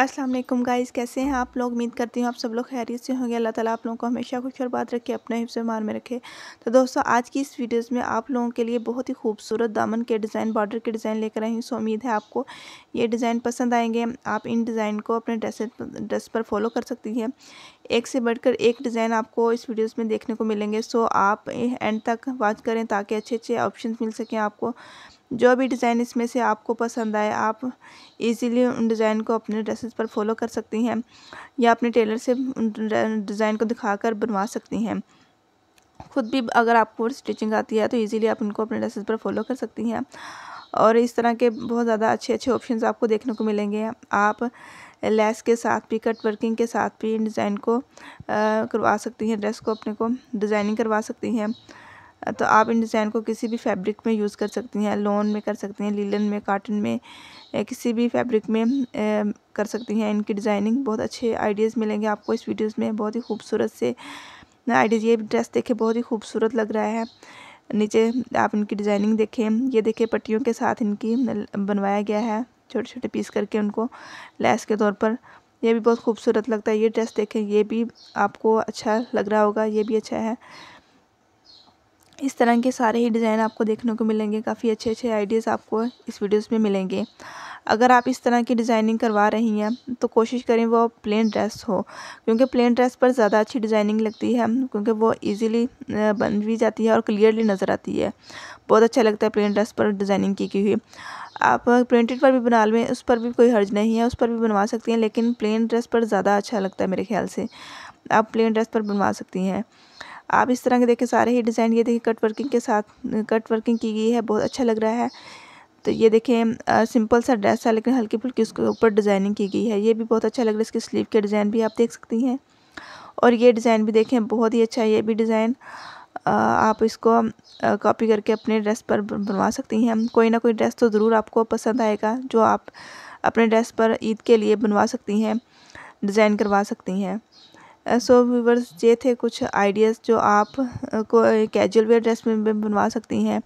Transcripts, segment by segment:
अस्सलाम वालेकुम गाइस कैसे हैं आप लोग उम्मीद करती हूँ आप सब लोग खैरियत से होंगे अल्लाह ताला आप लोगों को हमेशा खुश और बात रखे अपने हिस्से मान में रखे तो दोस्तों आज की इस वीडियोस में आप लोगों के लिए बहुत ही खूबसूरत दामन के डिज़ाइन बॉर्डर के डिज़ाइन लेकर आई हूँ सो उम्मीद है आपको ये डिज़ाइन पसंद आएंगे आप इन डिज़ाइन को अपने ड्रेस ड्रेस पर फॉलो कर सकती हैं एक से बढ़कर एक डिज़ाइन आपको इस वीडियोस में देखने को मिलेंगे सो आप एंड तक वॉच करें ताकि अच्छे अच्छे ऑप्शन मिल सकें आपको जो भी डिज़ाइन इसमें से आपको पसंद आए आप इजीली उन डिज़ाइन को अपने ड्रेसेस पर फॉलो कर सकती हैं या अपने टेलर से डिज़ाइन को दिखाकर बनवा सकती हैं खुद भी अगर आपको स्टिचिंग आती है तो ईज़िली आप उनको अपने ड्रेसेस पर फॉलो कर सकती हैं और इस तरह के बहुत ज़्यादा अच्छे अच्छे ऑप्शंस आपको देखने को मिलेंगे आप लेस के साथ भी कट वर्किंग के साथ भी इन डिज़ाइन को करवा सकती हैं ड्रेस को अपने को डिज़ाइनिंग करवा सकती हैं तो आप इन डिज़ाइन को किसी भी फैब्रिक में यूज़ कर सकती हैं लोन में कर सकती हैं लीलन में काटन में किसी भी फैब्रिक में कर सकती हैं इनकी डिज़ाइनिंग बहुत अच्छे आइडियाज़ मिलेंगे आपको इस वीडियोस में बहुत ही खूबसूरत से आइडियाज़ ये ड्रेस देखे बहुत ही खूबसूरत लग रहा है नीचे आप इनकी डिज़ाइनिंग देखें ये देखें पट्टियों के साथ इनकी बनवाया गया है छोटे छोटे पीस करके उनको लैस के तौर पर यह भी बहुत खूबसूरत लगता है ये ड्रेस देखें ये भी आपको अच्छा लग रहा होगा ये भी अच्छा है इस तरह के सारे ही डिज़ाइन आपको देखने को मिलेंगे काफ़ी अच्छे अच्छे आइडियाज़ आपको इस वीडियोस में मिलेंगे अगर आप इस तरह की डिज़ाइनिंग करवा रही हैं तो कोशिश करें वो प्लेन ड्रेस हो क्योंकि प्लेन ड्रेस पर ज़्यादा अच्छी डिज़ाइनिंग लगती है क्योंकि वो इजीली बन भी जाती है और क्लियरली नज़र आती है बहुत अच्छा लगता है प्लेन ड्रेस पर डिज़ाइनिंग की हुई आप प्रिंटेड पर भी बना लें उस पर भी कोई हर्ज नहीं है उस पर भी बनवा सकती हैं लेकिन प्लेन ड्रेस पर ज़्यादा अच्छा लगता है मेरे ख्याल से आप प्लेन ड्रेस पर बनवा सकती हैं आप इस तरह के देखें सारे ही डिज़ाइन ये देखिए कट वर्किंग के साथ कट वर्किंग की गई है बहुत अच्छा लग रहा है तो ये देखें सिंपल सा ड्रेस है लेकिन हल्की फुल्की उसके ऊपर डिज़ाइनिंग की गई है ये भी बहुत अच्छा लग रहा है इसके स्लीव के डिज़ाइन भी आप देख सकती हैं और ये डिज़ाइन भी देखें बहुत ही अच्छा है ये भी डिज़ाइन आप इसको कॉपी करके अपने ड्रेस पर बनवा सकती हैं कोई ना कोई ड्रेस तो ज़रूर आपको पसंद आएगा जो आप अपने ड्रेस पर ईद के लिए बनवा सकती हैं डिज़ाइन करवा सकती हैं सो uh, व्यूवर्स ये थे कुछ आइडियाज़ जो आप uh, को कैजुअल वेयर ड्रेस में भी बनवा सकती हैं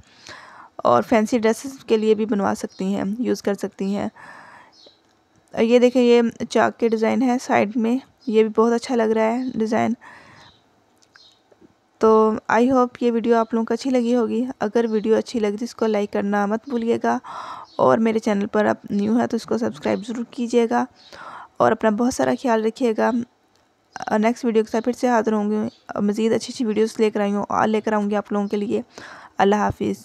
और फैंसी ड्रेसेस के लिए भी बनवा सकती हैं यूज़ कर सकती हैं uh, ये देखें ये चाक के डिज़ाइन है साइड में ये भी बहुत अच्छा लग रहा है डिज़ाइन तो आई होप ये वीडियो आप लोगों को अच्छी लगी होगी अगर वीडियो अच्छी लगी तो इसको लाइक करना मत भूलिएगा और मेरे चैनल पर आप न्यू है तो इसको सब्सक्राइब ज़रूर कीजिएगा और अपना बहुत सारा ख्याल रखिएगा नेक्स्ट वीडियो के साथ फिर से हाजिर रहूँगी मज़ीद अच्छी अच्छी वीडियोस लेकर आई हूँ और लेकर आऊँगी आप लोगों के लिए अल्लाह हाफिज़